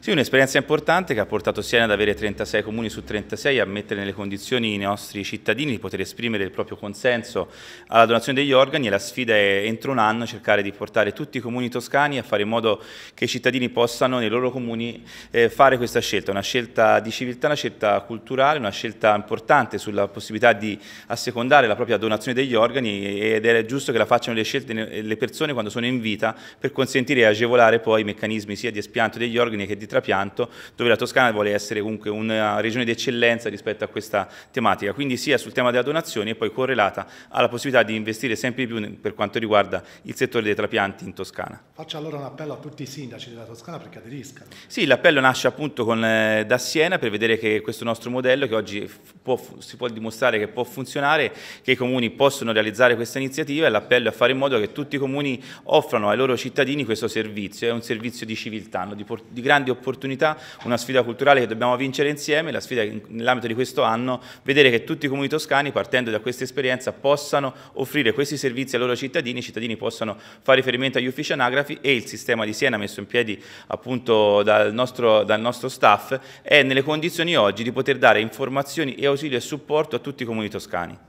Sì, un'esperienza importante che ha portato Siena ad avere 36 comuni su 36 a mettere nelle condizioni i nostri cittadini di poter esprimere il proprio consenso alla donazione degli organi e la sfida è entro un anno cercare di portare tutti i comuni toscani a fare in modo che i cittadini possano nei loro comuni eh, fare questa scelta, una scelta di civiltà, una scelta culturale, una scelta importante sulla possibilità di assecondare la propria donazione degli organi ed è giusto che la facciano le, scelte, le persone quando sono in vita per consentire e agevolare poi i meccanismi sia di espianto degli organi che di trapianto, dove la Toscana vuole essere comunque una regione di eccellenza rispetto a questa tematica, quindi sia sul tema della donazione e poi correlata alla possibilità di investire sempre di più per quanto riguarda il settore dei trapianti in Toscana. Faccio allora un appello a tutti i sindaci della Toscana perché aderiscano. Sì, l'appello nasce appunto con, eh, da Siena per vedere che questo nostro modello che oggi può, si può dimostrare che può funzionare, che i comuni possono realizzare questa iniziativa e l'appello è a fare in modo che tutti i comuni offrano ai loro cittadini questo servizio, è un servizio di civiltà, di, di grandi opportunità opportunità, una sfida culturale che dobbiamo vincere insieme, la sfida nell'ambito di questo anno, vedere che tutti i comuni toscani, partendo da questa esperienza, possano offrire questi servizi ai loro cittadini, i cittadini possano fare riferimento agli uffici anagrafi e il sistema di Siena messo in piedi appunto dal nostro, dal nostro staff è nelle condizioni oggi di poter dare informazioni e ausilio e supporto a tutti i comuni toscani.